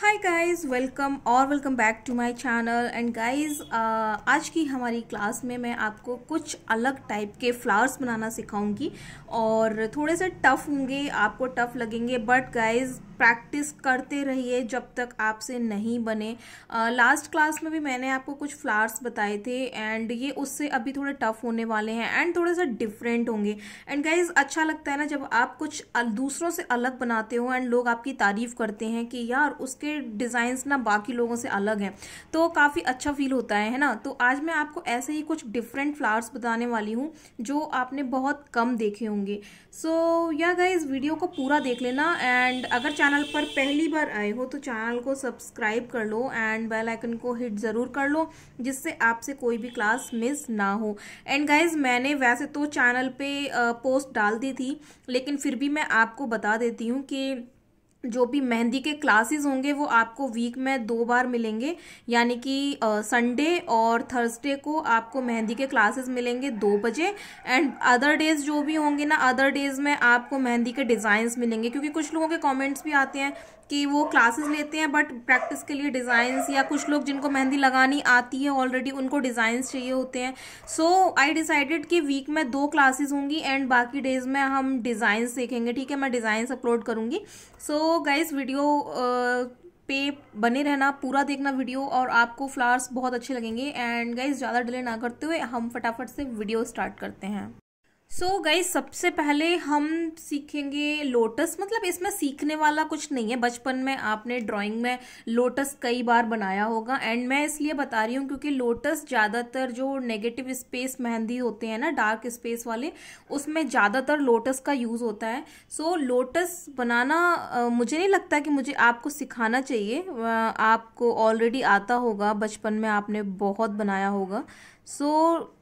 हाय guys welcome और welcome back to my channel and guys आज की हमारी क्लास में मैं आपको कुछ अलग टाइप के फ्लावर्स बनाना सिखाऊंगी और थोड़े से टफ होंगे आपको टफ लगेंगे बट गाइस प्रैक्टिस करते रहिए जब तक आपसे नहीं बने लास्ट क्लास में भी मैंने आपको कुछ फ्लावर्स बताए थे एंड ये उससे अभी थोड़े टफ होने वाले हैं एंड थोड़ा सा डिफरेंट होंगे एंड गाइज अच्छा लगता है ना जब आप कुछ दूसरों से अलग बनाते हो एंड लोग आपकी तारीफ करते हैं कि यार उसके डिज़ाइंस ना बाकी लोगों से अलग हैं तो काफ़ी अच्छा फील होता है है ना तो आज मैं आपको ऐसे ही कुछ डिफरेंट फ्लावर्स बताने वाली हूँ जो आपने बहुत कम देखे होंगे सो या गाइज वीडियो को पूरा देख लेना एंड अगर चाहे चैनल पर पहली बार आए हो तो चैनल को सब्सक्राइब कर लो एंड बेल आइकन को हिट ज़रूर कर लो जिससे आपसे कोई भी क्लास मिस ना हो एंड गाइज मैंने वैसे तो चैनल पे पोस्ट डाल दी थी लेकिन फिर भी मैं आपको बता देती हूँ कि जो भी मेहंदी के क्लासेस होंगे वो आपको वीक में दो बार मिलेंगे यानी कि संडे और थर्सडे को आपको मेहंदी के क्लासेस मिलेंगे दो बजे एंड अदर डेज जो भी होंगे ना अदर डेज में आपको मेहंदी के डिज़ाइंस मिलेंगे क्योंकि कुछ लोगों के कमेंट्स भी आते हैं कि वो क्लासेस लेते हैं बट प्रैक्टिस के लिए डिज़ाइंस या कुछ लोग जिनको मेहंदी लगानी आती है ऑलरेडी उनको डिज़ाइंस चाहिए होते हैं सो आई डिसाइडेड कि वीक में दो क्लासेस होंगी एंड बाकी डेज में हम डिज़ाइंस देखेंगे ठीक है मैं डिज़ाइंस अपलोड करूँगी सो गाइज वीडियो पे बने रहना पूरा देखना वीडियो और आपको फ्लावर्स बहुत अच्छे लगेंगे एंड गाइज ज़्यादा डिले ना करते हुए हम फटाफट से वीडियो स्टार्ट करते हैं सो so गई सबसे पहले हम सीखेंगे लोटस मतलब इसमें सीखने वाला कुछ नहीं है बचपन में आपने ड्राइंग में लोटस कई बार बनाया होगा एंड मैं इसलिए बता रही हूँ क्योंकि लोटस ज़्यादातर जो नेगेटिव स्पेस मेहंदी होते हैं ना डार्क स्पेस वाले उसमें ज़्यादातर लोटस का यूज़ होता है सो so, लोटस बनाना आ, मुझे नहीं लगता कि मुझे आपको सिखाना चाहिए आ, आपको ऑलरेडी आता होगा बचपन में आपने बहुत बनाया होगा सो so,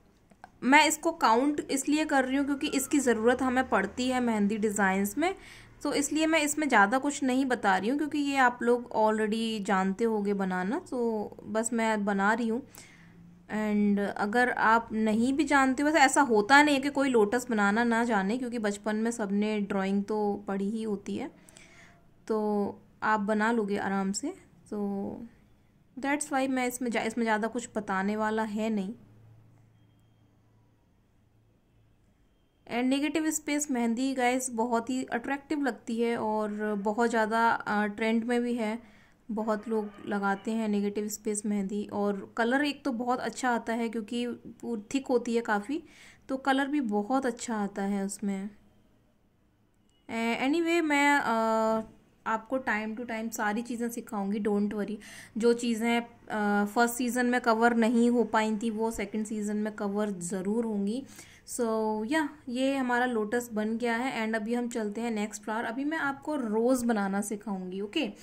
मैं इसको काउंट इसलिए कर रही हूँ क्योंकि इसकी ज़रूरत हमें पड़ती है मेहंदी डिज़ाइंस में तो इसलिए मैं इसमें ज़्यादा कुछ नहीं बता रही हूँ क्योंकि ये आप लोग ऑलरेडी जानते होगे बनाना तो बस मैं बना रही हूँ एंड अगर आप नहीं भी जानते हो तो ऐसा होता नहीं है कि कोई लोटस बनाना ना जाने क्योंकि बचपन में सबने ड्राइंग तो पढ़ी ही होती है तो आप बना लोगे आराम से तो दैट्स वाई मैं इसमें जा इसमें ज़्यादा कुछ बताने वाला है नहीं and negative space mehndi guys बहुत ही अट्रैक्टिव लगती है और बहुत ज़्यादा ट्रेंड में भी है बहुत लोग लगाते हैं नेगेटिव स्पेस मेहंदी और कलर एक तो बहुत अच्छा आता है क्योंकि थिक होती है काफ़ी तो कलर भी बहुत अच्छा आता है उसमें एनी anyway, मैं आपको टाइम टू टाइम सारी चीज़ें सिखाऊंगी डोंट वरी जो चीज़ें फर्स्ट सीज़न में कवर नहीं हो पाई थी वो सेकंड सीज़न में कवर ज़रूर होंगी सो so, या yeah, ये हमारा लोटस बन गया है एंड अभी हम चलते हैं नेक्स्ट फ्लावर अभी मैं आपको रोज़ बनाना सिखाऊंगी okay okay?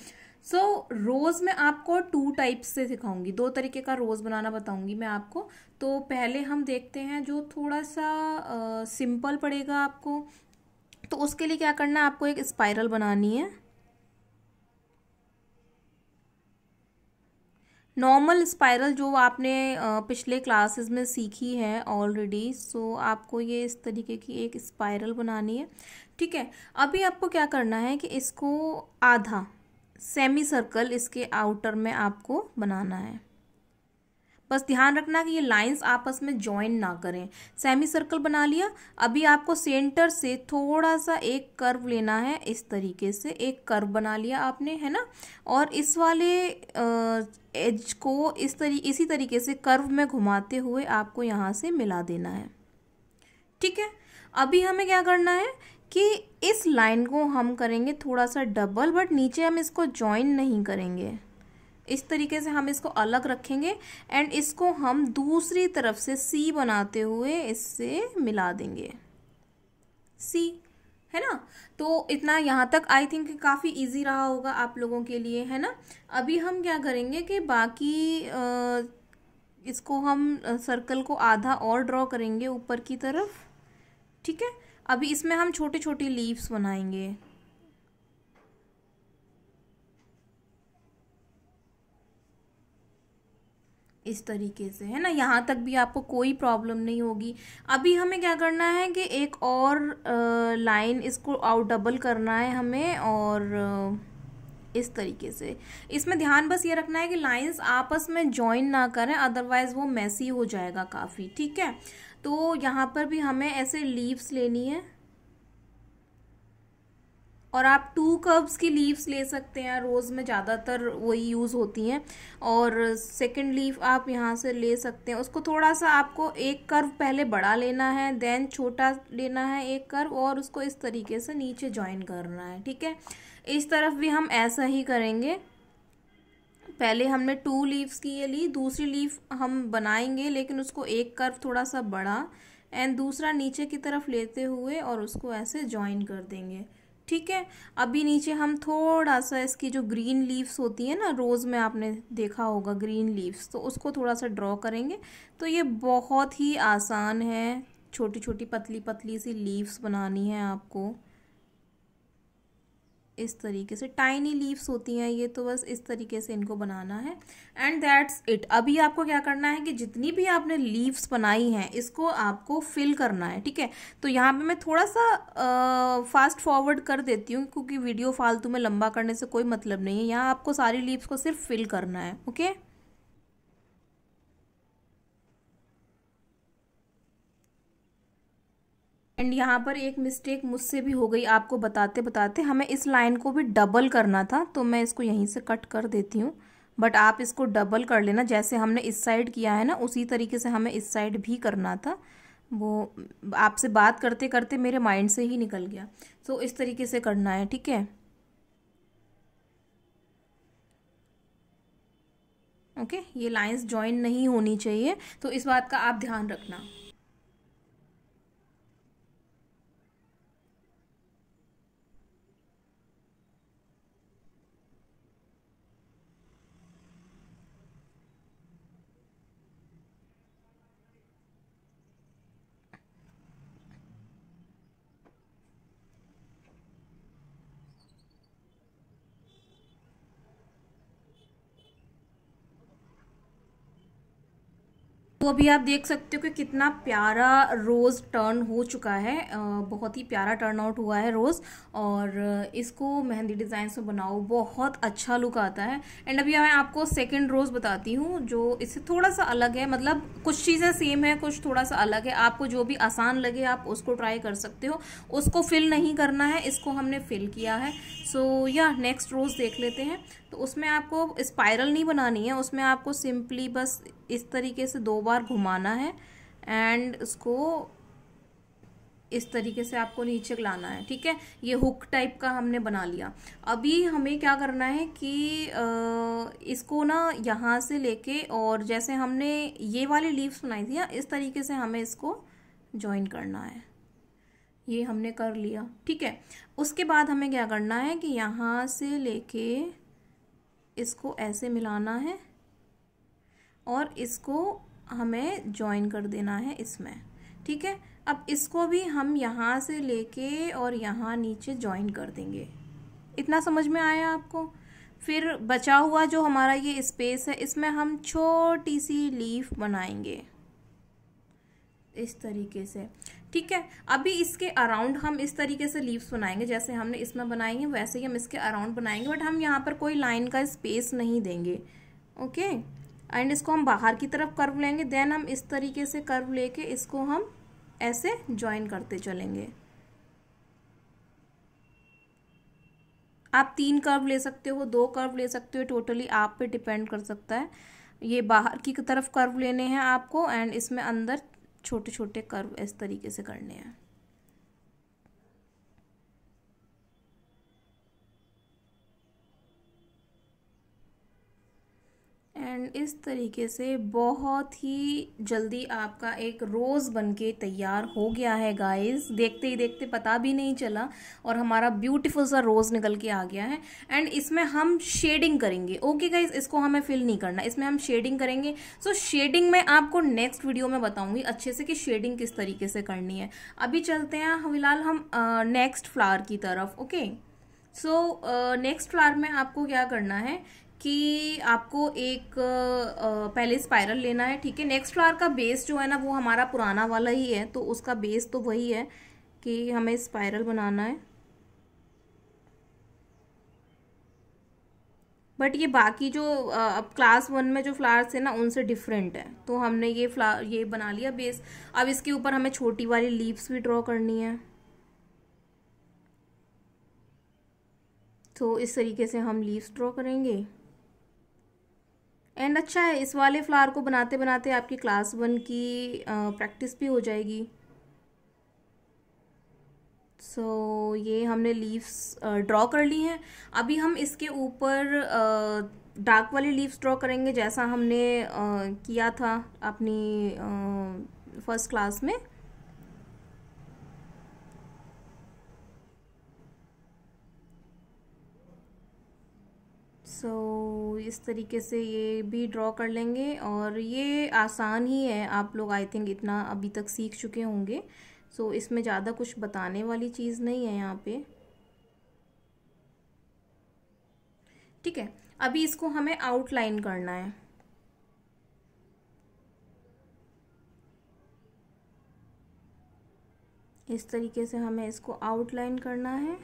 So so, rose में आपको टू टाइप्स से सिखाऊंगी दो तरीके का रोज़ बनाना बताऊंगी मैं आपको तो पहले हम देखते हैं जो थोड़ा सा सिंपल पड़ेगा आपको तो उसके लिए क्या करना है आपको एक स्पाइरल बनानी है नॉर्मल स्पाइरल जो आपने पिछले क्लासेस में सीखी है ऑलरेडी सो आपको ये इस तरीके की एक स्पाइरल बनानी है ठीक है अभी आपको क्या करना है कि इसको आधा सेमी सर्कल इसके आउटर में आपको बनाना है बस ध्यान रखना कि ये लाइंस आपस में ज्वाइन ना करें सेमी सर्कल बना लिया अभी आपको सेंटर से थोड़ा सा एक कर्व लेना है इस तरीके से एक कर्व बना लिया आपने है ना और इस वाले एज को इस तरी इसी तरीके से कर्व में घुमाते हुए आपको यहाँ से मिला देना है ठीक है अभी हमें क्या करना है कि इस लाइन को हम करेंगे थोड़ा सा डबल बट नीचे हम इसको ज्वाइन नहीं करेंगे इस तरीके से हम इसको अलग रखेंगे एंड इसको हम दूसरी तरफ से सी बनाते हुए इससे मिला देंगे सी है ना तो इतना यहाँ तक आई थिंक काफ़ी इजी रहा होगा आप लोगों के लिए है ना अभी हम क्या करेंगे कि बाकी आ, इसको हम सर्कल को आधा और ड्रॉ करेंगे ऊपर की तरफ ठीक है अभी इसमें हम छोटे छोटे लीव्स बनाएंगे इस तरीके से है ना यहाँ तक भी आपको कोई प्रॉब्लम नहीं होगी अभी हमें क्या करना है कि एक और लाइन इसको आउट डबल करना है हमें और इस तरीके से इसमें ध्यान बस ये रखना है कि लाइंस आपस में ज्वाइन ना करें अदरवाइज़ वो मैसी हो जाएगा काफ़ी ठीक है तो यहाँ पर भी हमें ऐसे लीव्स लेनी है और आप टू कर्व्स की लीव्स ले सकते हैं रोज़ में ज़्यादातर वही यूज़ होती हैं और सेकंड लीफ आप यहाँ से ले सकते हैं उसको थोड़ा सा आपको एक कर्व पहले बड़ा लेना है देन छोटा लेना है एक कर्व और उसको इस तरीके से नीचे ज्वाइन करना है ठीक है इस तरफ भी हम ऐसा ही करेंगे पहले हमने टू लीव्स की ये ली दूसरी लीफ हम बनाएंगे लेकिन उसको एक कर्व थोड़ा सा बड़ा एंड दूसरा नीचे की तरफ लेते हुए और उसको ऐसे ज्वाइन कर देंगे ठीक है अभी नीचे हम थोड़ा सा इसकी जो ग्रीन लीव्स होती है ना रोज़ में आपने देखा होगा ग्रीन लीव्स तो उसको थोड़ा सा ड्रॉ करेंगे तो ये बहुत ही आसान है छोटी छोटी पतली पतली सी लीव्स बनानी है आपको इस तरीके से टाइनी लीव्स होती हैं ये तो बस इस तरीके से इनको बनाना है एंड दैट्स इट अभी आपको क्या करना है कि जितनी भी आपने लीव्स बनाई हैं इसको आपको फिल करना है ठीक है तो यहाँ पे मैं थोड़ा सा आ, फास्ट फॉरवर्ड कर देती हूँ क्योंकि वीडियो फालतू में लंबा करने से कोई मतलब नहीं है यहाँ आपको सारी लीव्स को सिर्फ फिल करना है ओके okay? एंड यहाँ पर एक मिस्टेक मुझसे भी हो गई आपको बताते बताते हमें इस लाइन को भी डबल करना था तो मैं इसको यहीं से कट कर देती हूँ बट आप इसको डबल कर लेना जैसे हमने इस साइड किया है ना उसी तरीके से हमें इस साइड भी करना था वो आपसे बात करते करते मेरे माइंड से ही निकल गया सो so, इस तरीके से करना है ठीक है ओके ये लाइंस ज्वाइन नहीं होनी चाहिए तो इस बात का आप ध्यान रखना तो अभी आप देख सकते हो कि कितना प्यारा रोज़ टर्न हो चुका है बहुत ही प्यारा टर्न आउट हुआ है रोज़ और इसको मेहंदी डिज़ाइन से बनाओ बहुत अच्छा लुक आता है एंड अभी मैं आपको सेकंड रोज़ बताती हूँ जो इससे थोड़ा सा अलग है मतलब कुछ चीज़ें सेम है कुछ थोड़ा सा अलग है आपको जो भी आसान लगे आप उसको ट्राई कर सकते हो उसको फिल नहीं करना है इसको हमने फिल किया है सो या नेक्स्ट रोज़ देख लेते हैं तो उसमें आपको स्पाइरल नहीं बनानी है उसमें आपको सिंपली बस इस तरीके से दो बार घुमाना है एंड उसको इस तरीके से आपको नीचे लाना है ठीक है ये हुक टाइप का हमने बना लिया अभी हमें क्या करना है कि आ, इसको ना यहाँ से लेके और जैसे हमने ये वाली लीव्स बनाई थी ना इस तरीके से हमें इसको ज्वाइन करना है ये हमने कर लिया ठीक है उसके बाद हमें क्या करना है कि यहाँ से लेके इसको ऐसे मिलाना है और इसको हमें ज्वाइन कर देना है इसमें ठीक है अब इसको भी हम यहाँ से लेके और यहाँ नीचे ज्वाइन कर देंगे इतना समझ में आया आपको फिर बचा हुआ जो हमारा ये स्पेस है इसमें हम छोटी सी लीफ बनाएंगे इस तरीके से ठीक है अभी इसके अराउंड हम इस तरीके से लीव्स बनाएंगे जैसे हमने इसमें बनाई है वैसे ही हम इसके अराउंड बनाएंगे बट हम यहाँ पर कोई लाइन का स्पेस नहीं देंगे ओके एंड इसको हम बाहर की तरफ कर्व लेंगे देन हम इस तरीके से कर्व लेके इसको हम ऐसे ज्वाइन करते चलेंगे आप तीन कर्व ले सकते हो दो कर्व ले सकते हो टोटली आप पे डिपेंड कर सकता है ये बाहर की तरफ कर्व लेने हैं आपको एंड इसमें अंदर छोटे छोटे कर्व इस तरीके से करने हैं एंड इस तरीके से बहुत ही जल्दी आपका एक रोज़ बनके तैयार हो गया है गाइस देखते ही देखते पता भी नहीं चला और हमारा ब्यूटीफुल सा रोज़ निकल के आ गया है एंड इसमें हम शेडिंग करेंगे ओके गाइस इसको हमें फिल नहीं करना इसमें हम शेडिंग करेंगे सो so, शेडिंग मैं आपको नेक्स्ट वीडियो में बताऊँगी अच्छे से कि शेडिंग किस तरीके से करनी है अभी चलते हैं फिलहाल हम नेक्स्ट फ्लावर की तरफ ओके सो नेक्स्ट फ्लावर में आपको क्या करना है कि आपको एक पहले स्पायरल लेना है ठीक है नेक्स्ट फ्लावर का बेस जो है ना वो हमारा पुराना वाला ही है तो उसका बेस तो वही है कि हमें स्पायरल बनाना है बट ये बाकी जो अब क्लास वन में जो फ्लावर्स है ना उनसे डिफरेंट है तो हमने ये फ्लावर ये बना लिया बेस अब इसके ऊपर हमें छोटी वाली लीव्स भी ड्रॉ करनी है तो इस तरीके से हम लीव्स ड्रॉ करेंगे एंड अच्छा है इस वाले फ्लावर को बनाते बनाते आपकी क्लास वन की प्रैक्टिस भी हो जाएगी सो so, ये हमने लीव्स ड्रॉ कर ली हैं अभी हम इसके ऊपर डार्क वाली लीव्स ड्रॉ करेंगे जैसा हमने आ, किया था अपनी फर्स्ट क्लास में सो so, इस तरीके से ये भी ड्रॉ कर लेंगे और ये आसान ही है आप लोग आई थिंक इतना अभी तक सीख चुके होंगे सो so, इसमें ज़्यादा कुछ बताने वाली चीज़ नहीं है यहाँ पे ठीक है अभी इसको हमें आउटलाइन करना है इस तरीके से हमें इसको आउटलाइन करना है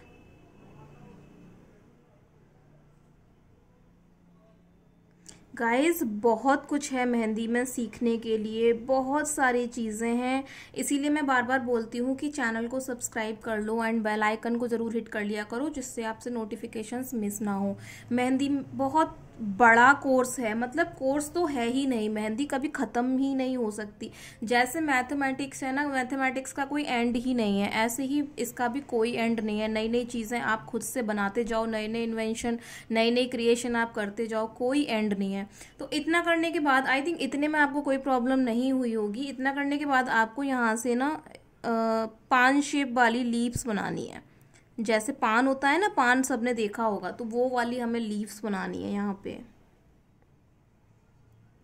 गाइस बहुत कुछ है मेहंदी में सीखने के लिए बहुत सारी चीज़ें हैं इसीलिए मैं बार बार बोलती हूँ कि चैनल को सब्सक्राइब कर लो एंड बेल आइकन को ज़रूर हिट कर लिया करो जिससे आपसे नोटिफिकेशंस मिस ना हो मेहंदी बहुत बड़ा कोर्स है मतलब कोर्स तो है ही नहीं मेहंदी कभी ख़त्म ही नहीं हो सकती जैसे मैथमेटिक्स है ना मैथमेटिक्स का कोई एंड ही नहीं है ऐसे ही इसका भी कोई एंड नहीं है नई नई चीज़ें आप खुद से बनाते जाओ नए नए इन्वेंशन नई नई क्रिएशन आप करते जाओ कोई एंड नहीं है तो इतना करने के बाद आई थिंक इतने में आपको कोई प्रॉब्लम नहीं हुई होगी इतना करने के बाद आपको यहाँ से ना पान शेप वाली लीप्स बनानी है जैसे पान होता है ना पान सबने देखा होगा तो वो वाली हमें लीव्स बनानी है यहाँ पे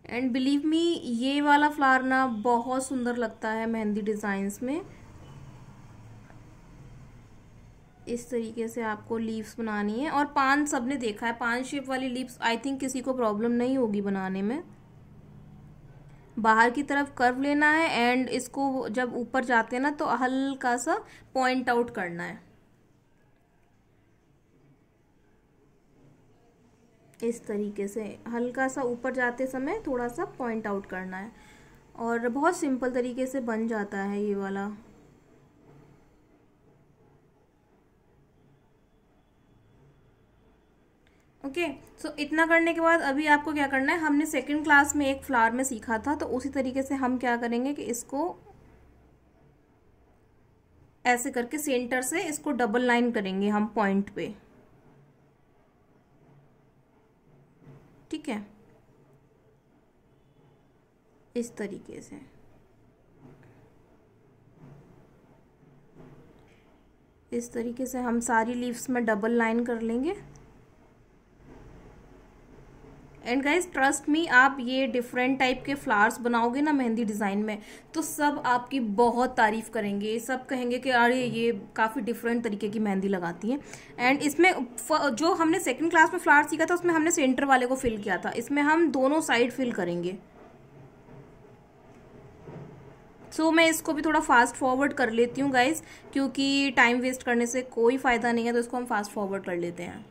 एंड बिलीव मी ये वाला फ्लावर ना बहुत सुंदर लगता है मेहंदी डिज़ाइंस में इस तरीके से आपको लीव्स बनानी है और पान सबने देखा है पान शेप वाली लीव्स आई थिंक किसी को प्रॉब्लम नहीं होगी बनाने में बाहर की तरफ कर्व लेना है एंड इसको जब ऊपर जाते हैं ना तो हल्का सा पॉइंट आउट करना है इस तरीके से हल्का सा ऊपर जाते समय थोड़ा सा पॉइंट आउट करना है और बहुत सिंपल तरीके से बन जाता है ये वाला ओके okay, सो so इतना करने के बाद अभी आपको क्या करना है हमने सेकंड क्लास में एक फ्लावर में सीखा था तो उसी तरीके से हम क्या करेंगे कि इसको ऐसे करके सेंटर से इसको डबल लाइन करेंगे हम पॉइंट पे ठीक है इस तरीके से इस तरीके से हम सारी लीव्स में डबल लाइन कर लेंगे एंड गाइज ट्रस्ट मी आप ये डिफरेंट टाइप के फ्लावर्स बनाओगे ना मेहंदी डिज़ाइन में तो सब आपकी बहुत तारीफ़ करेंगे सब कहेंगे कि अरे ये काफ़ी डिफरेंट तरीके की मेहंदी लगाती हैं एंड इसमें जो हमने सेकेंड क्लास में फ्लावर सीखा था उसमें हमने सेंटर वाले को फिल किया था इसमें हम दोनों साइड फिल करेंगे सो so, मैं इसको भी थोड़ा फास्ट फॉरवर्ड कर लेती हूँ गाइज क्योंकि टाइम वेस्ट करने से कोई फ़ायदा नहीं है तो इसको हम फास्ट फॉरवर्ड कर लेते हैं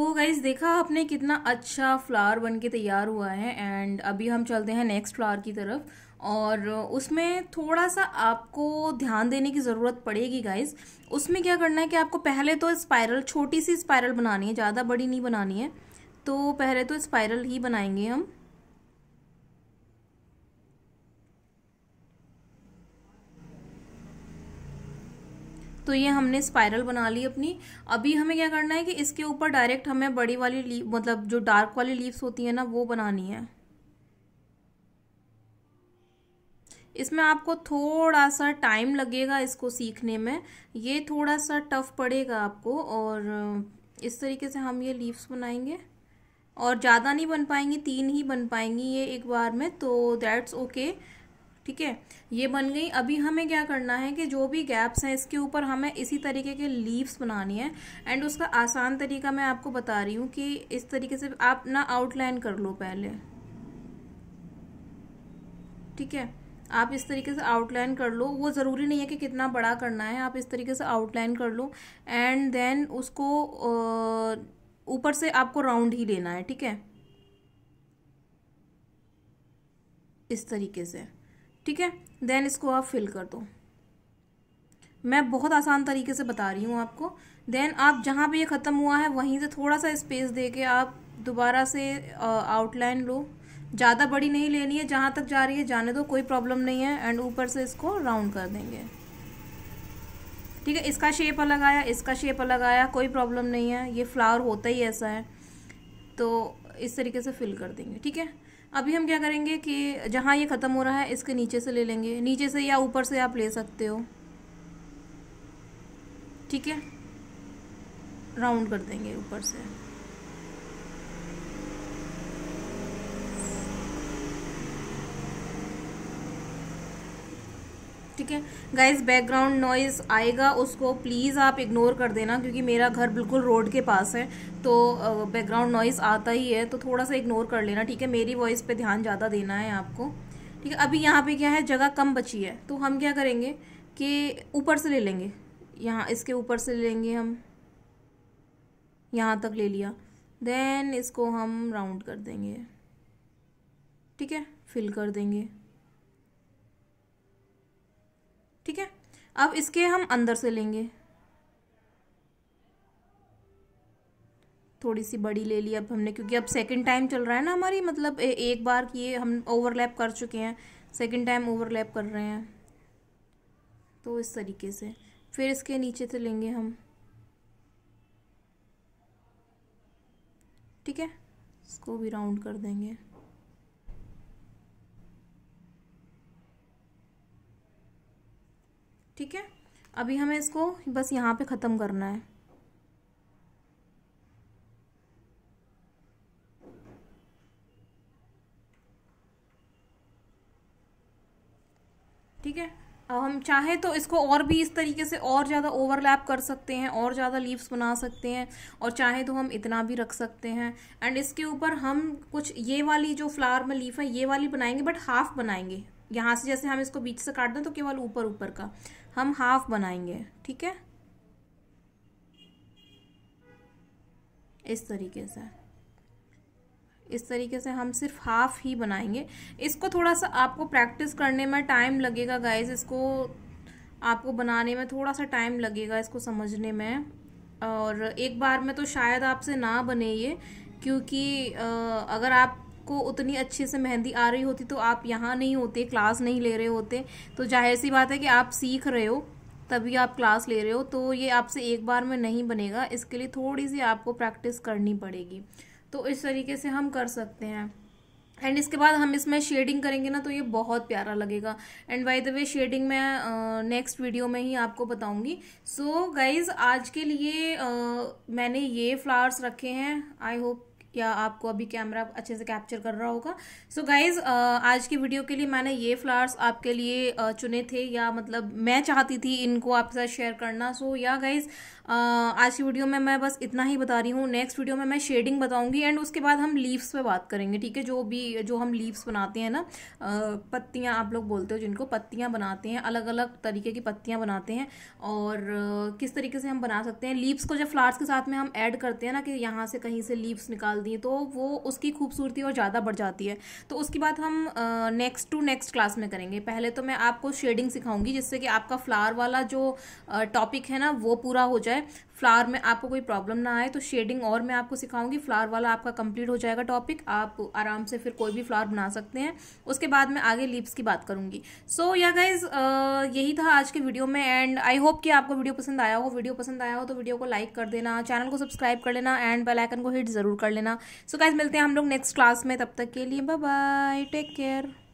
तो गाइज देखा आपने कितना अच्छा फ्लावर बन के तैयार हुआ है एंड अभी हम चलते हैं नेक्स्ट फ्लावर की तरफ और उसमें थोड़ा सा आपको ध्यान देने की ज़रूरत पड़ेगी गाइज उसमें क्या करना है कि आपको पहले तो स्पायरल छोटी सी स्पायरल बनानी है ज़्यादा बड़ी नहीं बनानी है तो पहले तो स्पायरल ही बनाएंगे हम तो ये हमने स्पाइरल बना ली अपनी अभी हमें क्या करना है कि इसके ऊपर डायरेक्ट हमें बड़ी वाली लीव मतलब जो डार्क वाली लीव्स होती है ना वो बनानी है इसमें आपको थोड़ा सा टाइम लगेगा इसको सीखने में ये थोड़ा सा टफ पड़ेगा आपको और इस तरीके से हम ये लीव्स बनाएंगे और ज़्यादा नहीं बन पाएंगी तीन ही बन पाएंगी ये एक बार में तो दैट्स ओके okay. ठीक है ये बन गई अभी हमें क्या करना है कि जो भी गैप्स हैं इसके ऊपर हमें इसी तरीके के लीव्स बनानी है एंड उसका आसान तरीका मैं आपको बता रही हूँ कि इस तरीके से आप ना आउटलाइन कर लो पहले ठीक है आप इस तरीके से आउटलाइन कर लो वो ज़रूरी नहीं है कि कितना बड़ा करना है आप इस तरीके से आउटलाइन कर लो एंड देन उसको ऊपर से आपको राउंड ही लेना है ठीक है इस तरीके से ठीक है देन इसको आप फिल कर दो मैं बहुत आसान तरीके से बता रही हूँ आपको देन आप जहाँ पे ये ख़त्म हुआ है वहीं से थोड़ा सा स्पेस दे के आप दोबारा से आउटलाइन लो ज़्यादा बड़ी नहीं लेनी है जहाँ तक जा रही है जाने दो कोई प्रॉब्लम नहीं है एंड ऊपर से इसको राउंड कर देंगे ठीक है इसका शेप अलग आया इसका शेप अलग आया कोई प्रॉब्लम नहीं है ये फ्लावर होता ही ऐसा है तो इस तरीके से फिल कर देंगे ठीक है अभी हम क्या करेंगे कि जहाँ ये ख़त्म हो रहा है इसके नीचे से ले लेंगे नीचे से या ऊपर से आप ले सकते हो ठीक है राउंड कर देंगे ऊपर से ठीक है गाइज बैकग्राउंड नॉइज़ आएगा उसको प्लीज़ आप इग्नोर कर देना क्योंकि मेरा घर बिल्कुल रोड के पास है तो बैकग्राउंड नॉइज़ आता ही है तो थोड़ा सा इग्नोर कर लेना ठीक है मेरी वॉइस पे ध्यान ज़्यादा देना है आपको ठीक है अभी यहाँ पे क्या है जगह कम बची है तो हम क्या करेंगे कि ऊपर से ले लेंगे यहाँ इसके ऊपर से ले लेंगे हम यहाँ तक ले लिया देन इसको हम राउंड कर देंगे ठीक है फिल कर देंगे ठीक है अब इसके हम अंदर से लेंगे थोड़ी सी बड़ी ले ली अब हमने क्योंकि अब सेकंड टाइम चल रहा है ना हमारी मतलब ए, एक बार किए हम ओवरलैप कर चुके हैं सेकंड टाइम ओवरलैप कर रहे हैं तो इस तरीके से फिर इसके नीचे से लेंगे हम ठीक है इसको भी राउंड कर देंगे ठीक है अभी हमें इसको बस यहाँ पे ख़त्म करना है ठीक है अब हम चाहे तो इसको और भी इस तरीके से और ज़्यादा ओवरलैप कर सकते हैं और ज़्यादा लीव्स बना सकते हैं और चाहे तो हम इतना भी रख सकते हैं एंड इसके ऊपर हम कुछ ये वाली जो फ्लावर में लीफ है ये वाली बनाएंगे बट हाफ बनाएंगे यहाँ से जैसे हम इसको बीच से काट दें तो केवल ऊपर ऊपर का हम हाफ बनाएंगे ठीक है इस तरीके से इस तरीके से हम सिर्फ हाफ ही बनाएंगे इसको थोड़ा सा आपको प्रैक्टिस करने में टाइम लगेगा गाइज इसको आपको बनाने में थोड़ा सा टाइम लगेगा इसको समझने में और एक बार में तो शायद आपसे ना बने ये क्योंकि अगर आप को उतनी अच्छे से मेहंदी आ रही होती तो आप यहाँ नहीं होते क्लास नहीं ले रहे होते तो जाहिर सी बात है कि आप सीख रहे हो तभी आप क्लास ले रहे हो तो ये आपसे एक बार में नहीं बनेगा इसके लिए थोड़ी सी आपको प्रैक्टिस करनी पड़ेगी तो इस तरीके से हम कर सकते हैं एंड इसके बाद हम इसमें शेडिंग करेंगे ना तो ये बहुत प्यारा लगेगा and by the way shading मैं नेक्स्ट uh, वीडियो में ही आपको बताऊंगी सो so, गाइज आज के लिए uh, मैंने ये फ्लावर्स रखे हैं आई होप या आपको अभी कैमरा अच्छे से कैप्चर कर रहा होगा सो so गाइज आज की वीडियो के लिए मैंने ये फ्लावर्स आपके लिए चुने थे या मतलब मैं चाहती थी इनको आपके साथ शेयर करना सो या गाइज आज की वीडियो में मैं बस इतना ही बता रही हूँ नेक्स्ट वीडियो में मैं शेडिंग बताऊँगी एंड उसके बाद हम लीव्स पे बात करेंगे ठीक है जो भी जो हम लीव्स बनाते हैं ना पत्तियाँ आप लोग बोलते हो जिनको पत्तियाँ बनाते हैं अलग अलग तरीके की पत्तियाँ बनाते हैं और किस तरीके से हम बना सकते हैं लीव्स को जब फ्लावर्स के साथ में हम ऐड करते हैं ना कि यहाँ से कहीं से लीव्स निकाल डाल दिए तो वो उसकी खूबसूरती और ज़्यादा बढ़ जाती है तो उसके बाद हम नेक्स्ट टू नेक्स्ट क्लास में करेंगे पहले तो मैं आपको शेडिंग सिखाऊंगी जिससे कि आपका फ्लावर वाला जो टॉपिक है ना वो पूरा हो जाए फ्लावर में आपको कोई प्रॉब्लम ना आए तो शेडिंग और मैं आपको सिखाऊंगी फ्लावर वाला आपका कंप्लीट हो जाएगा टॉपिक आप आराम से फिर कोई भी फ्लावर बना सकते हैं उसके बाद मैं आगे लिप्स की बात करूंगी सो या गाइज यही था आज के वीडियो में एंड आई होप कि आपको वीडियो पसंद आया हो वीडियो पसंद आया हो तो वीडियो को लाइक कर देना चैनल को सब्सक्राइब कर लेना एंड बेलाइकन को हिट ज़रूर कर लेना सो so गाइज मिलते हैं हम लोग नेक्स्ट क्लास में तब तक के लिए बाय बाय टेक केयर